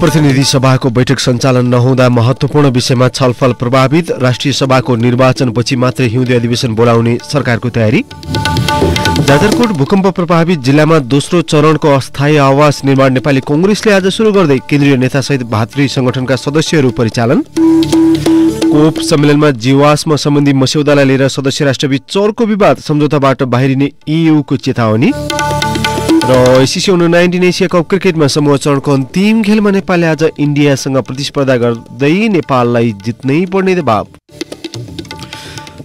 प्रतिनिधि सभाको बैठक सञ्चालन नहुँदा महत्त्वपूर्ण विषयमा छलफल प्रभावित राष्ट्रिय सभाको निर्वाचनपछि मात्रै हिउँदे अधिवेशन बोलाउने सरकारको तयारी जाजरकोट भूकम्प प्रभावित जिल्लामा दोस्रो चरणको अस्थायी आवास निर्माण नेपाली कङ्ग्रेसले आज सुरु गर्दै केन्द्रीय नेता सहित भातृ संगठनका सदस्यहरू परिचालन कोप सम्मेलनमा जीवाश्म सम्बन्धी मस्यौदालाई लिएर सदस्य राष्ट्रबीच चर्को विवाद सम्झौताबाट बाहिरिने इयुको चेतावनी र सिसी हुनु नाइन्टिन एसिया कप क्रिकेटमा समूह चरणको अन्तिम खेलमा नेपालले आज इन्डियासँग प्रतिस्पर्धा गर्दै नेपाललाई जित्नै पर्ने दबाव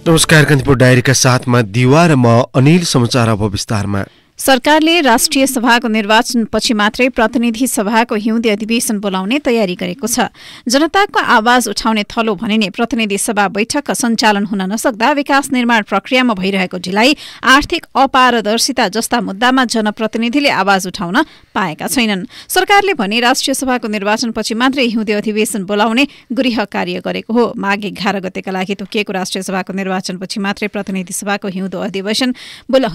नमस्कार कान्तिपुर डायरीका साथमा दिवा र म अनिल समाचार अब विस्तारमा सरकारले राष्ट्रिय सभाको निर्वाचनपछि मात्रै प्रतिनिधि सभाको हिउँदे अधिवेशन बोलाउने तयारी गरेको छ जनताको आवाज उठाउने थलो भनिने प्रतिनिधि सभा बैठक सञ्चालन हुन नसक्दा विकास निर्माण प्रक्रियामा भइरहेको ढिलाइ आर्थिक अपारदर्शिता जस्ता मुद्दामा जनप्रतिनिधिले आवाज उठाउन पाएका छैनन् सरकारले भने राष्ट्रिय सभाको निर्वाचनपछि मात्रै हिउँदे अधिवेशन बोलाउने गृह कार्य गरेको हो माघ एघार गतेका लागि तोकिएको राष्ट्रिय सभाको निर्वाचनपछि मात्रै प्रतिनिधि सभाको हिउँदो अधिवेशन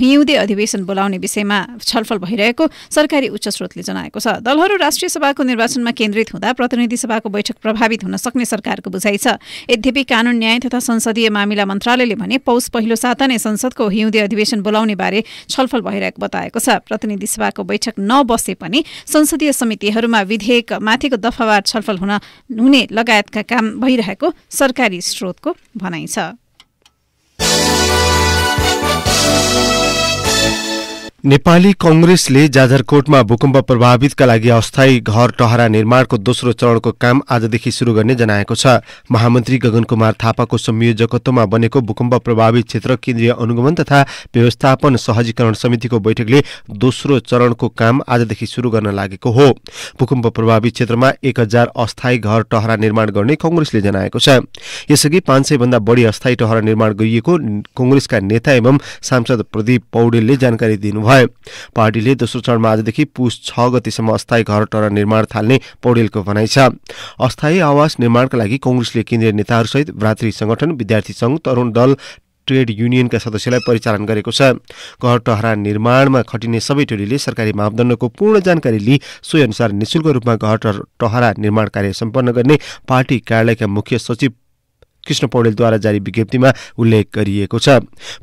हिउँदे अधिवेशन बोलाउने विषयमा छलफल भइरहेको सरकारी उच्च स्रोतले जनाएको छ दलहरू राष्ट्रिय सभाको निर्वाचनमा केन्द्रित हुँदा प्रतिनिधि सभाको बैठक प्रभावित हुन सक्ने सरकारको बुझाइ छ यद्यपि कानून न्याय तथा संसदीय मामिला मन्त्रालयले भने पौष पहिलो साता नै संसदको हिउँदे अधिवेशन बोलाउने बारे छलफल भइरहेको बताएको छ प्रतिनिधि सभाको बैठक नबसे पनि संसदीय समितिहरूमा विधेयक माथिको दफावार छलफल हुन हुने लगायतका काम भइरहेको सरकारी स्रोतको भनाइ छ नेपाली कंग्रेसले जाजरकोटमा भूकम्प प्रभावितका लागि अस्थायी घर टहरा निर्माणको दोस्रो चरणको काम आजदेखि शुरू गर्ने जनाएको छ महामन्त्री गगन कुमार थापाको संयोजकत्वमा बनेको भूकम्प प्रभावित क्षेत्र केन्द्रीय अनुगमन तथा व्यवस्थापन सहजीकरण समितिको बैठकले दोस्रो चरणको काम आजदेखि शुरू गर्न लागेको हो भूकम्प प्रभावित क्षेत्रमा एक हजार अस्थायी घर टहरा निर्माण गर्ने कंग्रेसले जनाएको छ यसअघि पाँच भन्दा बढी अस्थायी टहरा निर्माण गरिएको कंग्रेसका नेता एवं सांसद प्रदीप पौडेलले जानकारी दिनुभयो भए पार्टीले दोस्रो चरणमा आजदेखि पुस छ गतिसम्म अस्थायी घर टहरा निर्माण थाल्ने पौडेलको भनाइ छ अस्थायी आवास निर्माणका लागि कङ्ग्रेसले केन्द्रीय नेताहरूसहित भ्रातृ संगठन विद्यार्थी संघ तरुण दल ट्रेड युनियनका सदस्यलाई परिचालन गरेको छ घर टहरा निर्माणमा खटिने सबै टोलीले सरकारी मापदण्डको पूर्ण जानकारी लिई सोही अनुसार निशुल्क रूपमा घर टहरा निर्माण कार्य सम्पन्न गर्ने पार्टी कार्यालयका मुख्य सचिव कृष्ण पौडेलद्वारा जारी विज्ञप्तिमा उल्लेख गरिएको छ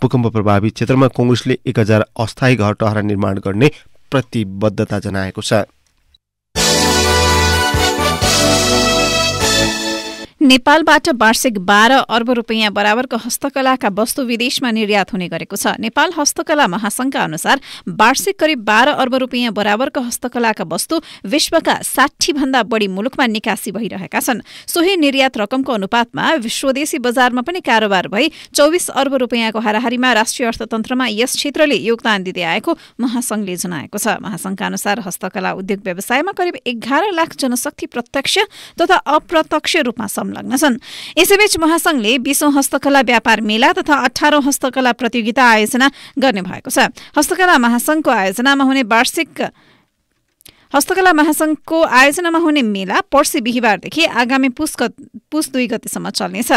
भूकम्प प्रभावित क्षेत्रमा कङ्ग्रेसले एक हजार अस्थायी घर टहरा निर्माण गर्ने प्रतिबद्धता जनाएको छ नेपालबाट वार्षिक बाह्र अर्ब रुपियाँ बराबरको हस्तकलाका वस्तु विदेशमा निर्यात हुने गरेको छ नेपाल हस्तकला महासंघका अनुसार वार्षिक करिब बाह्र अर्ब रुपियाँ बराबरको हस्तकलाका वस्तु विश्वका साठी भन्दा बढी मुलुकमा निकासी भइरहेका छन् सोही निर्यात रकमको अनुपातमा विश्वदेशी बजारमा पनि कारोबार भई चौबिस अर्ब रुपियाँको हाराहारीमा राष्ट्रिय अर्थतन्त्रमा यस क्षेत्रले योगदान दिँदै आएको महासंघले जनाएको छ महासंघका अनुसार हस्तकला उद्योग व्यवसायमा करिब एघार लाख जनशक्ति प्रत्यक्ष तथा अप्रत्यक्ष रूपमा संलग्न संलग्न छन् यसैबीच महासंघले बीसौं हस्तकला व्यापार मेला तथा अठारौं हस्तकला प्रतियोगिता आयोजना गर्ने भएको छ हस्तकला महासंघको आयोजनामा हुने वार्षिक हस्तकला महासङ्घको आयोजनामा हुने मेला पर्सि बिहिबारदेखि आगामी पुस पुस दुई गतिसम्म चल्नेछ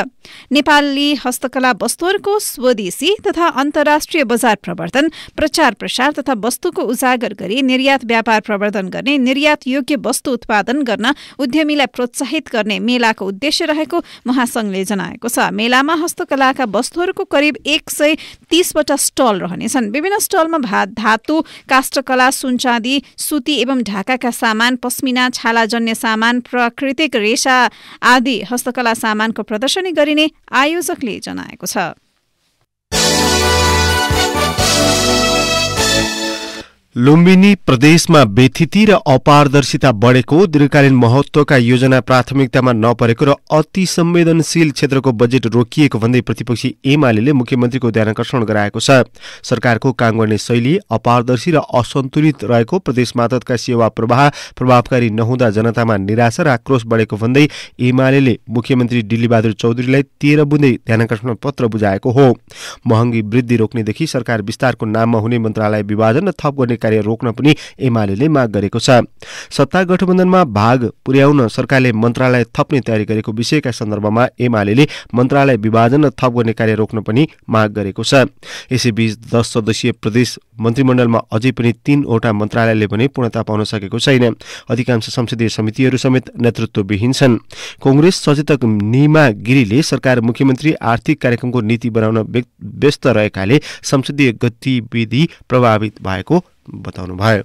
नेपाली हस्तकला वस्तुहरूको स्वदेशी तथा अन्तर्राष्ट्रिय बजार प्रवर्धन प्रचार प्रसार तथा वस्तुको उजागर गरी निर्यात व्यापार प्रवर्धन गर्ने निर्यात योग्य वस्तु उत्पादन गर्न उद्यमीलाई प्रोत्साहित गर्ने मेलाको उद्देश्य रहेको महासङ्घले जनाएको छ मेलामा हस्तकलाका वस्तुहरूको करिब एक सय तीसवटा स्टल रहनेछन् विभिन्न स्टलमा भात धातु काष्ठकला सुनचाँदी सुती एवं ढाकाका सामान पस्मिना छालाजन्य सामान प्राकृतिक रेसा आदि हस्तकला सामानको प्रदर्शनी गरिने आयोजकले जनाएको छ लुम्बिनी प्रदेशमा व्यथिति र अपारदर्शिता बढेको दीर्घकालीन महत्वका योजना प्राथमिकतामा नपरेको र अति संवेदनशील क्षेत्रको बजेट रोकिएको भन्दै प्रतिपक्षी एमाले मुख्यमन्त्रीको ध्यानकर्षण गराएको छ सरकारको काम गर्ने शैली अपारदर्शी र असन्तुलित रहेको प्रदेश मातहतका सेवा प्रवाह प्रभावकारी नहुँदा जनतामा निराशा र आक्रोश बढेको भन्दै एमाले मुख्यमन्त्री डिल्लीबहादुर चौधरीलाई तेह्र बुँदै ध्यानकर्षण पत्र बुझाएको हो महँगी वृद्धि रोक्नेदेखि सरकार विस्तारको नाममा हुने मन्त्रालय विभाजन र थप गर्ने कार्य रोक्न पनि एमाले माग गरेको छ सत्ता गठबन्धनमा भाग पुर्याउन सरकारले मन्त्रालय थप्ने तयारी गरेको विषयका सन्दर्भमा एमाले मन्त्रालय विभाजन र थप गर्ने कार्य रोक्न पनि माग गरेको छ यसैबीच दस सदस्यीय प्रदेश मन्त्रीमण्डलमा अझै पनि तीनवटा मन्त्रालयले पनि पूर्णता पाउन सकेको छैन अधिकांश संसदीय समितिहरू समेत नेतृत्वविहीन छन् कङ्ग्रेस सचेतक निमा गिरीले सरकार मुख्यमन्त्री आर्थिक कार्यक्रमको नीति बनाउन व्यस्त रहेकाले संसदीय गतिविधि प्रभावित भएको बताउनु भयो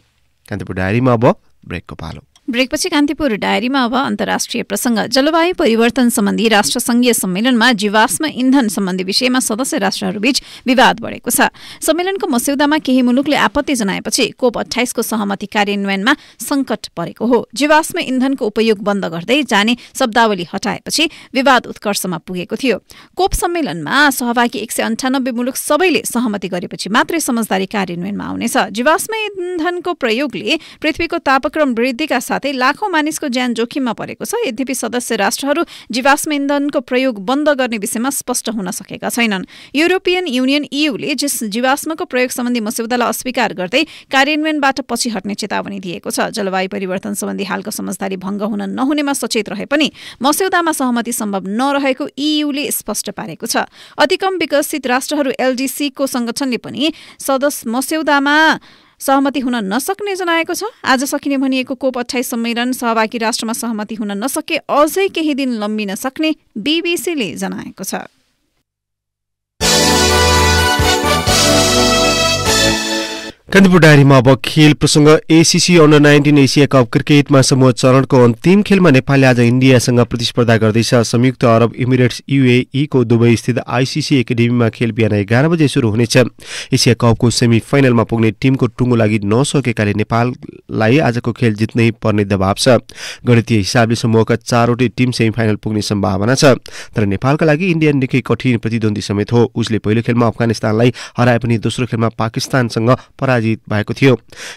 कान्तिपुर डायरीमा अब ब्रेकको पालो ब्रेकपछि कान्तिपुर डायरीमा अब अन्तर्राष्ट्रिय प्रसङ्ग जलवायु परिवर्तन सम्बन्धी राष्ट्रसङ्घीय सम्मेलनमा जीवाश्म इन्धन सम्बन्धी विषयमा सदस्य राष्ट्रहरूबीच विवाद बढेको छ सम्मेलनको मस्यौदामा केही मुलुकले आपत्ति जनाएपछि कोप अठाइसको सहमति कार्यान्वयनमा संकट परेको हो जीवाश्म इन्धनको उपयोग बन्द गर्दै जाने शब्दावली हटाएपछि विवाद उत्कर्षमा पुगेको थियो कोप सम्मेलनमा सहभागी एक सय अन्ठानब्बे मुलुक सबैले सहमति गरेपछि मात्रै समझदारी कार्यान्वयनमा आउनेछ जीवाश्म इन्धनको प्रयोगले पृथ्वीको तापक्रम वृद्धिका साथ साथै लाखौं मानिसको ज्यान जोखिममा परेको छ यद्यपि सदस्य राष्ट्रहरू जीवाश्म इन्धनको प्रयोग बन्द गर्ने विषयमा स्पष्ट हुन सकेका छैनन् युरोपियन युनियन इयुले जिस जीवाश्मको प्रयोग सम्बन्धी मस्यौदालाई अस्वीकार गर्दै कार्यान्वयनबाट पछि हट्ने चेतावनी दिएको छ जलवायु परिवर्तन सम्बन्धी हालको समझदारी भङ्ग हुन नहुनेमा सचेत रहे पनि मस्यौदामा सहमति सम्भव नरहेको इयुले स्पष्ट पारेको छ अतिकम विकसित राष्ट्रहरू एलडिसीको संगठनले पनि सदस्य मस्यौदामा सहमति हुन नसक्ने जनाएको छ आज सकिने भनिएको कोप अठाइस सम्मेलन सहभागी राष्ट्रमा सहमति हुन नसके अझै केही दिन लम्बिन सक्ने बिबिसीले जनाएको छ कान्तिपुर डायरीमा अब खेल प्रसङ्ग ACC under nineteen Asia cup क्रिकेटमा समूह चरणको अन्तिम खेलमा नेपालले आज इन्डियासँग प्रतिस्पर्धा गर्दैछ संयुक्त अरब इमिरेट्स युएई e को दुबई स्थित आइसिसी एकाडेमीमा खेल बिहान एघार बजे सुरु हुनेछ एसिया कपको सेमी फाइनलमा पुग्ने टिमको टुङ्गो लागि नसकेकाले नेपाललाई आजको खेल जित्नै पर्ने दबाव छ गणितीय हिसाबले समूहका चारवटै टिम सेमी फाइनल पुग्ने सम्भावना छ तर नेपालका लागि इन्डिया निकै कठिन प्रतिद्वन्दी समेत हो उसले पहिलो खेलमा अफगानिस्तानलाई हराए पनि दोस्रो खेलमा पाकिस्तानसँग पराजित भएको थियो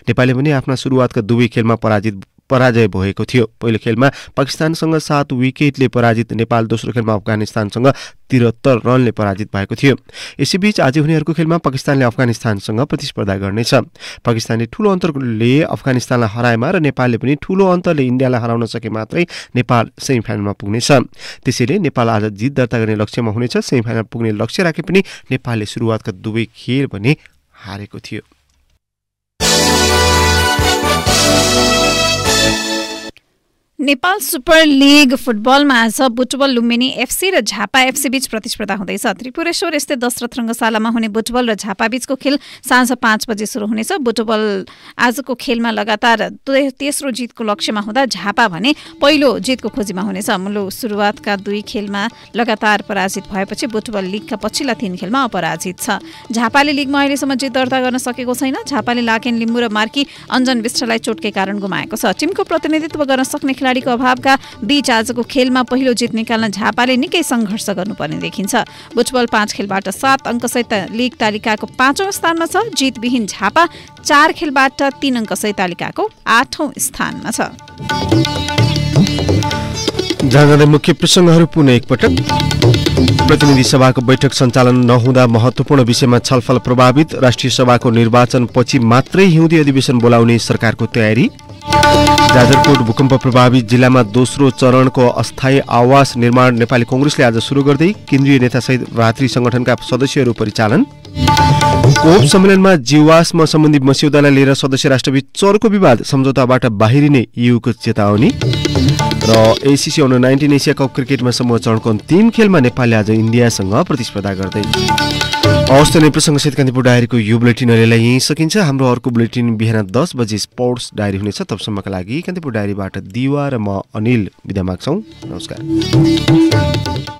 नेपालले पनि आफ्ना सुरुवातका दुवै खेलमा पराजित पराजय भएको थियो पहिलो खेलमा पाकिस्तानसँग सात विकेटले पराजित नेपाल दोस्रो खेलमा अफगानिस्तानसँग त्रिहत्तर रनले पराजित भएको थियो यसैबीच आज उनीहरूको खेलमा पाकिस्तानले अफगानिस्तानसँग प्रतिस्पर्धा गर्नेछ पाकिस्तानले ठूलो अन्तरले अफगानिस्तानलाई हराएमा र नेपालले पनि ठूलो अन्तरले इन्डियालाई हराउन सके मात्रै नेपाल सेमी फाइनलमा पुग्नेछ त्यसैले नेपाल आज जित दर्ता गर्ने लक्ष्यमा हुनेछ सेमिफाइनल पुग्ने लक्ष्य राखे पनि नेपालले सुरुवातका दुवै खेल भने हारेको थियो नेपाल सुपर लिग फुटबलमा आज बुटबल लुम्बिनी एफसी र झापा एफसी बीच प्रतिस्पर्धा हुँदैछ त्रिपुरेश्वर यस्तै दशरथ रङ्गशालामा हुने बुटबल र झापा बीचको खेल साँझ पाँच बजे सुरु हुनेछ बुटबल आजको खेलमा लगातार तेस्रो जितको लक्ष्यमा हुँदा झापा भने पहिलो जितको खोजीमा हुनेछ मुलु सुरुवातका दुई खेलमा लगातार पराजित भएपछि बुटबल लिगका पछिल्ला तीन खेलमा अपराजित छ झापाले लिगमा अहिलेसम्म जित दर्ता गर्न सकेको छैन झापाले लाकेन लिम्बू र मार्की अञ्जन विष्टलाई चोटकै कारण गुमाएको छ टिमको प्रतिनिधित्व गर्न सक्ने खेलाडीको अभावका बीच आजको खेलमा पहिलो जित निकाल्न झापाले निकै सङ्घर्ष गर्नुपर्ने देखिन्छ बुटबल पाँच खेलबाट सात अङ्कसहित लिग तालिकाको पाँचौँ स्थानमा छ जितविहीन झापा चार खेलबाट तीन अङ्कसहित तालिकाको आठौँ स्थानमा छ मुख्य प्रसङ्गहरू पुनः एकपटक प्रतिनिधि सभाको बैठक सञ्चालन नहुँदा महत्त्वपूर्ण विषयमा छलफल प्रभावित राष्ट्रिय सभाको निर्वाचनपछि मात्रै हिउँदी अधिवेशन बोलाउने सरकारको तयारी जाजरकोट भूकम्प प्रभावित जिल्लामा दोस्रो चरणको अस्थायी आवास निर्माण नेपाली कङ्ग्रेसले आज सुरु गर्दै केन्द्रीय नेतासहित भ्रातृ सङ्गठनका सदस्यहरू परिचालन कोप सम्मेलनमा जीवाश्म सम्बन्धी मस्यौदालाई लिएर सदस्य राष्ट्रबीच चर्को विवाद सम्झौताबाट बाहिरिने युको चेतावनी र ACC under nineteen Asia cup क्रिकेटमा समूह चरणको अन्तिम खेलमा नेपालले आज इन्डियासँग प्रतिस्पर्धा गर्दै हवस् त नेप्रसँगसहित कान्तिपुर डायरीको यो बुलेटिन अहिलेलाई यहीँ सकिन्छ हाम्रो अर्को बुलेटिन बिहान दस बजे स्पोर्ट्स डायरी हुनेछ तबसम्मका लागि कान्तिपुर डायरीबाट दिवा र म अनिल विदा माग्छौँ नमस्कार